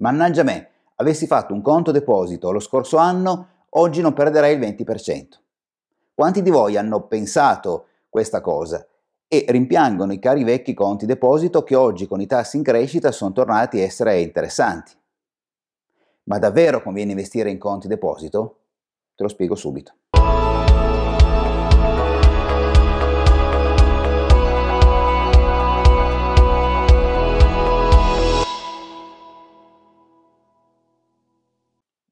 Mannaggia me, avessi fatto un conto deposito lo scorso anno, oggi non perderei il 20%. Quanti di voi hanno pensato questa cosa e rimpiangono i cari vecchi conti deposito che oggi con i tassi in crescita sono tornati a essere interessanti? Ma davvero conviene investire in conti deposito? Te lo spiego subito.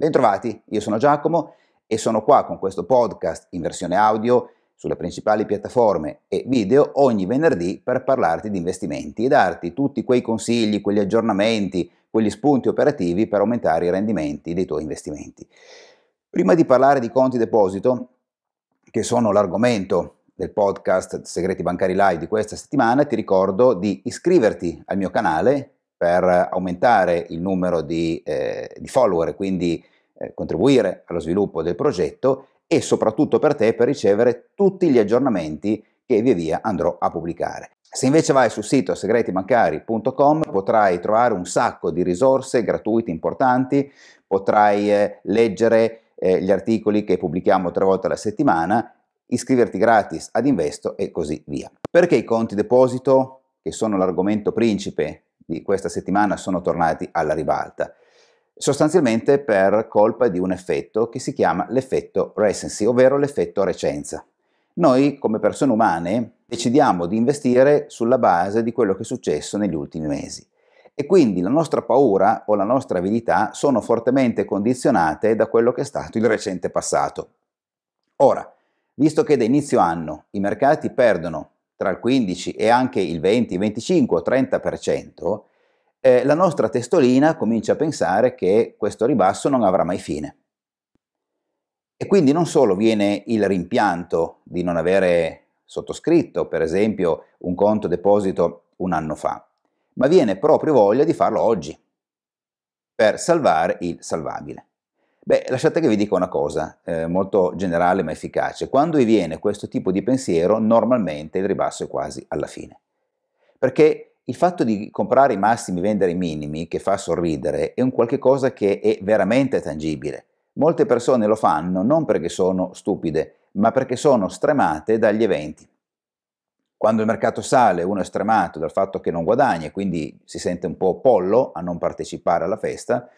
Bentrovati, io sono Giacomo e sono qua con questo podcast in versione audio sulle principali piattaforme e video ogni venerdì per parlarti di investimenti e darti tutti quei consigli, quegli aggiornamenti, quegli spunti operativi per aumentare i rendimenti dei tuoi investimenti. Prima di parlare di conti deposito, che sono l'argomento del podcast Segreti Bancari Live di questa settimana, ti ricordo di iscriverti al mio canale per aumentare il numero di, eh, di follower, quindi eh, contribuire allo sviluppo del progetto e soprattutto per te per ricevere tutti gli aggiornamenti che via via andrò a pubblicare. Se invece vai sul sito segretibancari.com potrai trovare un sacco di risorse gratuite importanti, potrai eh, leggere eh, gli articoli che pubblichiamo tre volte alla settimana, iscriverti gratis ad Investo e così via. Perché i conti deposito, che sono l'argomento principe di questa settimana, sono tornati alla ribalta? sostanzialmente per colpa di un effetto che si chiama l'effetto recency, ovvero l'effetto recenza. Noi come persone umane decidiamo di investire sulla base di quello che è successo negli ultimi mesi e quindi la nostra paura o la nostra avidità sono fortemente condizionate da quello che è stato il recente passato. Ora, visto che da inizio anno i mercati perdono tra il 15 e anche il 20, 25 o 30%, eh, la nostra testolina comincia a pensare che questo ribasso non avrà mai fine. E quindi non solo viene il rimpianto di non avere sottoscritto, per esempio, un conto deposito un anno fa, ma viene proprio voglia di farlo oggi, per salvare il salvabile. Beh, lasciate che vi dica una cosa, eh, molto generale ma efficace. Quando vi viene questo tipo di pensiero, normalmente il ribasso è quasi alla fine. Perché il fatto di comprare i massimi e vendere i minimi, che fa sorridere, è un qualche cosa che è veramente tangibile. Molte persone lo fanno non perché sono stupide, ma perché sono stremate dagli eventi. Quando il mercato sale, uno è stremato dal fatto che non guadagna, quindi si sente un po' pollo a non partecipare alla festa.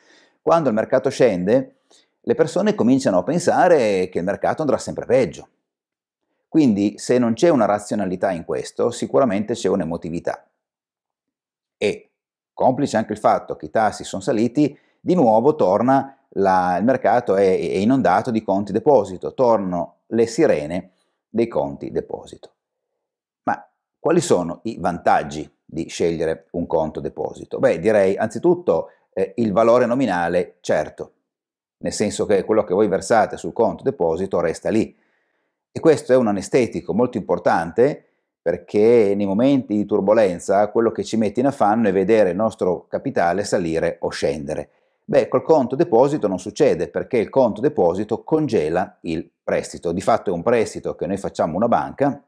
Quando il mercato scende, le persone cominciano a pensare che il mercato andrà sempre peggio. Quindi, se non c'è una razionalità in questo, sicuramente c'è un'emotività e complice anche il fatto che i tassi sono saliti, di nuovo torna la, il mercato è, è inondato di conti deposito, tornano le sirene dei conti deposito. Ma quali sono i vantaggi di scegliere un conto deposito? Beh, direi anzitutto eh, il valore nominale certo, nel senso che quello che voi versate sul conto deposito resta lì. E questo è un anestetico molto importante perché nei momenti di turbolenza quello che ci mette in affanno è vedere il nostro capitale salire o scendere. Beh, col conto deposito non succede perché il conto deposito congela il prestito. Di fatto è un prestito che noi facciamo una banca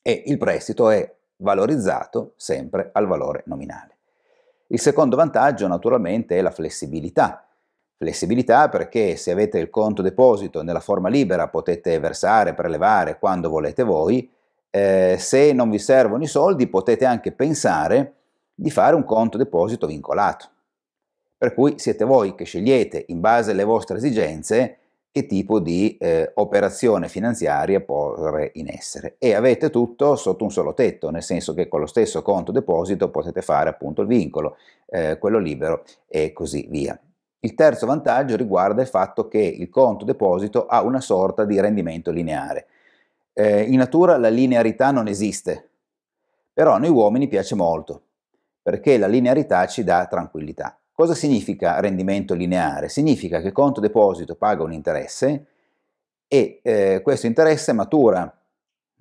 e il prestito è valorizzato sempre al valore nominale. Il secondo vantaggio naturalmente è la flessibilità. Flessibilità perché se avete il conto deposito nella forma libera potete versare, prelevare quando volete voi, eh, se non vi servono i soldi potete anche pensare di fare un conto deposito vincolato. Per cui siete voi che scegliete in base alle vostre esigenze che tipo di eh, operazione finanziaria porre in essere e avete tutto sotto un solo tetto, nel senso che con lo stesso conto deposito potete fare appunto il vincolo, eh, quello libero e così via. Il terzo vantaggio riguarda il fatto che il conto deposito ha una sorta di rendimento lineare, eh, in natura la linearità non esiste, però a noi uomini piace molto, perché la linearità ci dà tranquillità. Cosa significa rendimento lineare? Significa che conto deposito paga un interesse e eh, questo interesse matura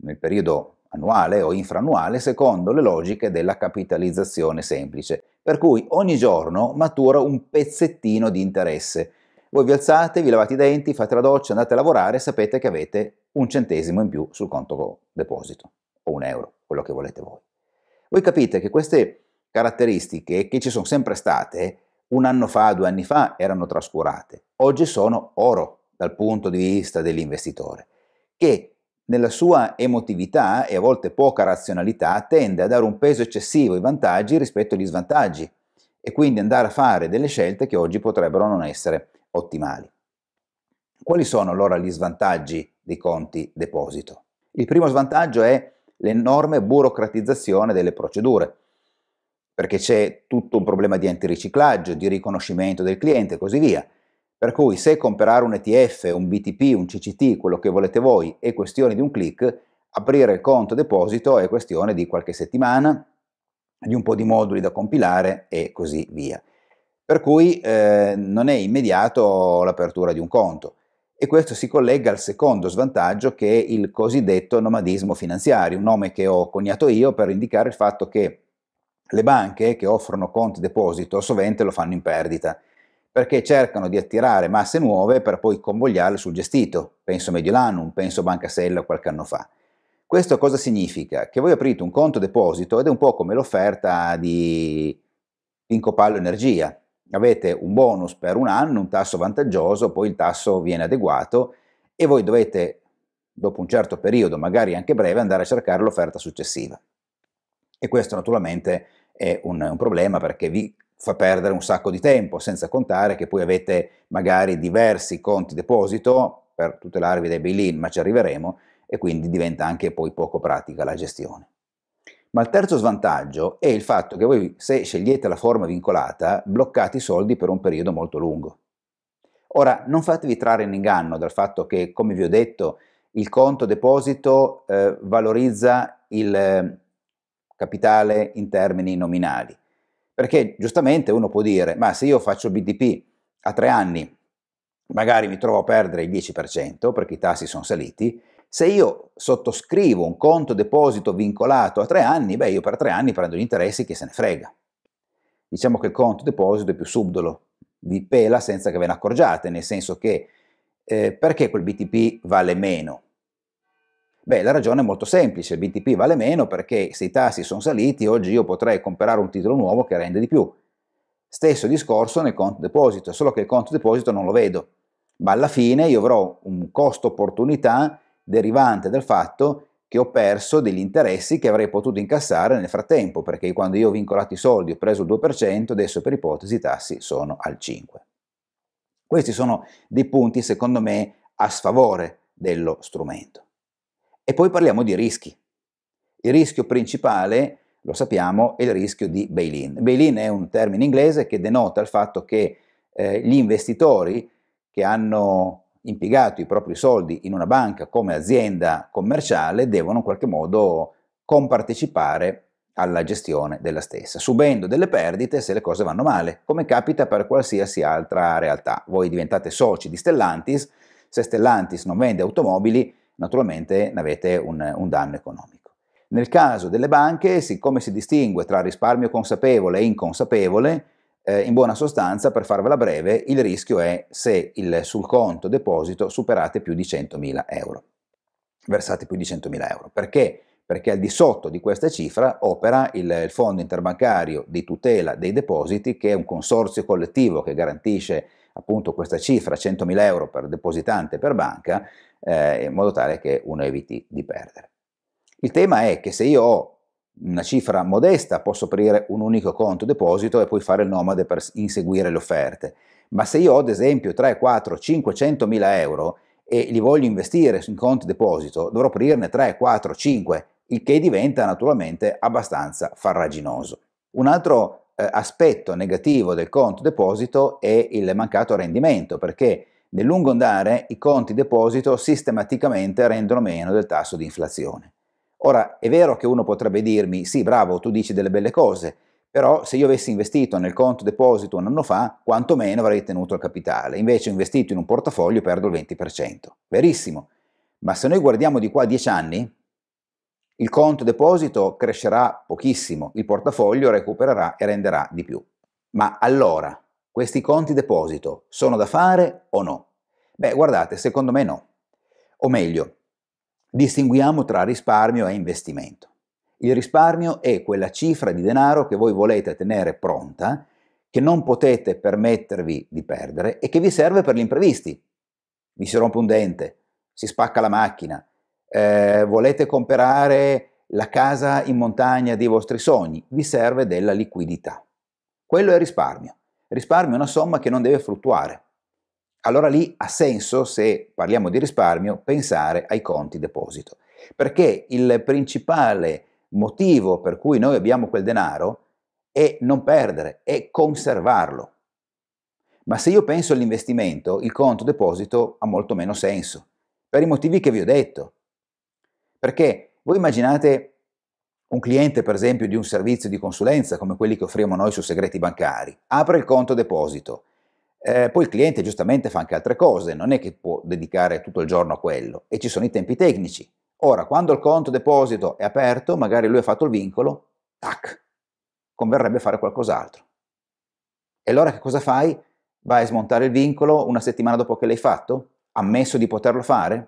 nel periodo annuale o infrannuale secondo le logiche della capitalizzazione semplice, per cui ogni giorno matura un pezzettino di interesse voi vi alzate, vi lavate i denti, fate la doccia, andate a lavorare, sapete che avete un centesimo in più sul conto deposito, o un euro, quello che volete voi. Voi capite che queste caratteristiche che ci sono sempre state, un anno fa, due anni fa, erano trascurate. Oggi sono oro dal punto di vista dell'investitore, che nella sua emotività e a volte poca razionalità tende a dare un peso eccessivo ai vantaggi rispetto agli svantaggi e quindi andare a fare delle scelte che oggi potrebbero non essere ottimali. Quali sono allora gli svantaggi dei conti deposito? Il primo svantaggio è l'enorme burocratizzazione delle procedure, perché c'è tutto un problema di antiriciclaggio, di riconoscimento del cliente e così via. Per cui se comprare un ETF, un BTP, un CCT, quello che volete voi, è questione di un clic, aprire il conto deposito è questione di qualche settimana, di un po' di moduli da compilare e così via per cui eh, non è immediato l'apertura di un conto. E questo si collega al secondo svantaggio che è il cosiddetto nomadismo finanziario, un nome che ho coniato io per indicare il fatto che le banche che offrono conti deposito sovente lo fanno in perdita, perché cercano di attirare masse nuove per poi convogliarle sul gestito, penso Mediolanum, penso Banca Sella qualche anno fa. Questo cosa significa? Che voi aprite un conto deposito ed è un po' come l'offerta di Pincopallo Energia, avete un bonus per un anno, un tasso vantaggioso, poi il tasso viene adeguato e voi dovete, dopo un certo periodo, magari anche breve, andare a cercare l'offerta successiva. E questo naturalmente è un, un problema perché vi fa perdere un sacco di tempo, senza contare che poi avete magari diversi conti deposito per tutelarvi dai bail-in, ma ci arriveremo, e quindi diventa anche poi poco pratica la gestione. Ma il terzo svantaggio è il fatto che voi, se scegliete la forma vincolata, bloccate i soldi per un periodo molto lungo. Ora, non fatevi trarre in inganno dal fatto che, come vi ho detto, il conto deposito eh, valorizza il ehm, capitale in termini nominali. Perché giustamente uno può dire, ma se io faccio BDP a tre anni, magari mi trovo a perdere il 10% perché i tassi sono saliti, se io sottoscrivo un conto deposito vincolato a tre anni, beh, io per tre anni prendo gli interessi che se ne frega. Diciamo che il conto deposito è più subdolo, vi pela senza che ve ne accorgiate, nel senso che eh, perché quel BTP vale meno? Beh, la ragione è molto semplice, il BTP vale meno perché se i tassi sono saliti, oggi io potrei comprare un titolo nuovo che rende di più. Stesso discorso nel conto deposito, solo che il conto deposito non lo vedo, ma alla fine io avrò un costo opportunità derivante dal fatto che ho perso degli interessi che avrei potuto incassare nel frattempo, perché quando io ho vincolato i soldi ho preso il 2%, adesso per ipotesi i tassi sono al 5%. Questi sono dei punti, secondo me, a sfavore dello strumento. E poi parliamo di rischi. Il rischio principale, lo sappiamo, è il rischio di bail-in. Bail-in è un termine inglese che denota il fatto che eh, gli investitori che hanno impiegato i propri soldi in una banca come azienda commerciale devono in qualche modo compartecipare alla gestione della stessa, subendo delle perdite se le cose vanno male, come capita per qualsiasi altra realtà. Voi diventate soci di Stellantis, se Stellantis non vende automobili, naturalmente ne avete un, un danno economico. Nel caso delle banche, siccome si distingue tra risparmio consapevole e inconsapevole, eh, in buona sostanza, per farvela breve, il rischio è se il, sul conto deposito superate più di 100.000 euro, versate più di 100.000 euro. Perché? Perché al di sotto di questa cifra opera il, il Fondo Interbancario di Tutela dei Depositi, che è un consorzio collettivo che garantisce appunto questa cifra, 100.000 euro per depositante per banca, eh, in modo tale che uno eviti di perdere. Il tema è che se io ho una cifra modesta, posso aprire un unico conto deposito e poi fare il nomade per inseguire le offerte. Ma se io ho ad esempio 3, 4, 500 mila euro e li voglio investire in conto deposito, dovrò aprirne 3, 4, 5, il che diventa naturalmente abbastanza farraginoso. Un altro eh, aspetto negativo del conto deposito è il mancato rendimento, perché nel lungo andare i conti deposito sistematicamente rendono meno del tasso di inflazione. Ora, è vero che uno potrebbe dirmi, sì, bravo, tu dici delle belle cose, però se io avessi investito nel conto deposito un anno fa, quantomeno avrei tenuto il capitale, invece ho investito in un portafoglio e perdo il 20%. Verissimo, ma se noi guardiamo di qua a 10 anni, il conto deposito crescerà pochissimo, il portafoglio recupererà e renderà di più. Ma allora, questi conti deposito sono da fare o no? Beh, guardate, secondo me no. O meglio, Distinguiamo tra risparmio e investimento. Il risparmio è quella cifra di denaro che voi volete tenere pronta, che non potete permettervi di perdere e che vi serve per gli imprevisti. Vi si rompe un dente, si spacca la macchina, eh, volete comprare la casa in montagna dei vostri sogni, vi serve della liquidità. Quello è risparmio. Risparmio è una somma che non deve fluttuare allora lì ha senso, se parliamo di risparmio, pensare ai conti deposito, perché il principale motivo per cui noi abbiamo quel denaro è non perdere, è conservarlo. Ma se io penso all'investimento, il conto deposito ha molto meno senso, per i motivi che vi ho detto. Perché voi immaginate un cliente, per esempio, di un servizio di consulenza come quelli che offriamo noi su segreti bancari, apre il conto deposito, eh, poi il cliente giustamente fa anche altre cose, non è che può dedicare tutto il giorno a quello e ci sono i tempi tecnici. Ora, quando il conto deposito è aperto, magari lui ha fatto il vincolo, tac, converrebbe fare qualcos'altro. E allora che cosa fai? Vai a smontare il vincolo una settimana dopo che l'hai fatto? Ammesso di poterlo fare?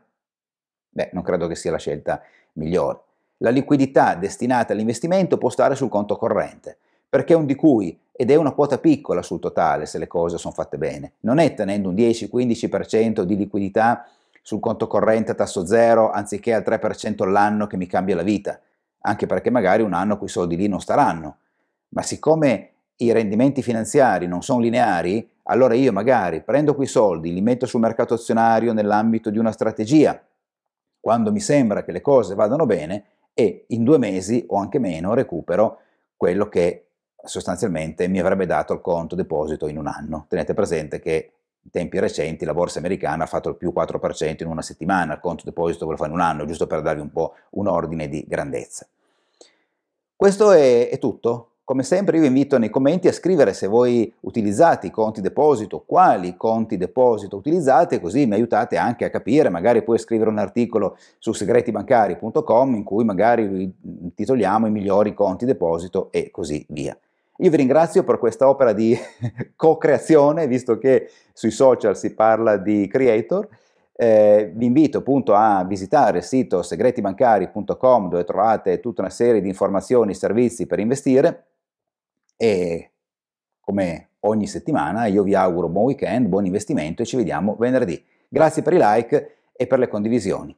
Beh, non credo che sia la scelta migliore. La liquidità destinata all'investimento può stare sul conto corrente perché è un di cui, ed è una quota piccola sul totale se le cose sono fatte bene, non è tenendo un 10-15% di liquidità sul conto corrente a tasso zero anziché al 3% all'anno che mi cambia la vita, anche perché magari un anno quei soldi lì non staranno, ma siccome i rendimenti finanziari non sono lineari, allora io magari prendo quei soldi, li metto sul mercato azionario nell'ambito di una strategia, quando mi sembra che le cose vadano bene e in due mesi o anche meno recupero quello che sostanzialmente mi avrebbe dato il conto deposito in un anno. Tenete presente che in tempi recenti la borsa americana ha fatto il più 4% in una settimana, il conto deposito ve lo fa in un anno, giusto per darvi un po' un ordine di grandezza. Questo è, è tutto. Come sempre io vi invito nei commenti a scrivere se voi utilizzate i conti deposito, quali conti deposito utilizzate, così mi aiutate anche a capire, magari puoi scrivere un articolo su segretibancari.com in cui magari titoliamo i migliori conti deposito e così via. Io vi ringrazio per questa opera di co-creazione, visto che sui social si parla di creator. Eh, vi invito appunto a visitare il sito segretibancari.com dove trovate tutta una serie di informazioni e servizi per investire e come ogni settimana io vi auguro buon weekend, buon investimento e ci vediamo venerdì. Grazie per i like e per le condivisioni.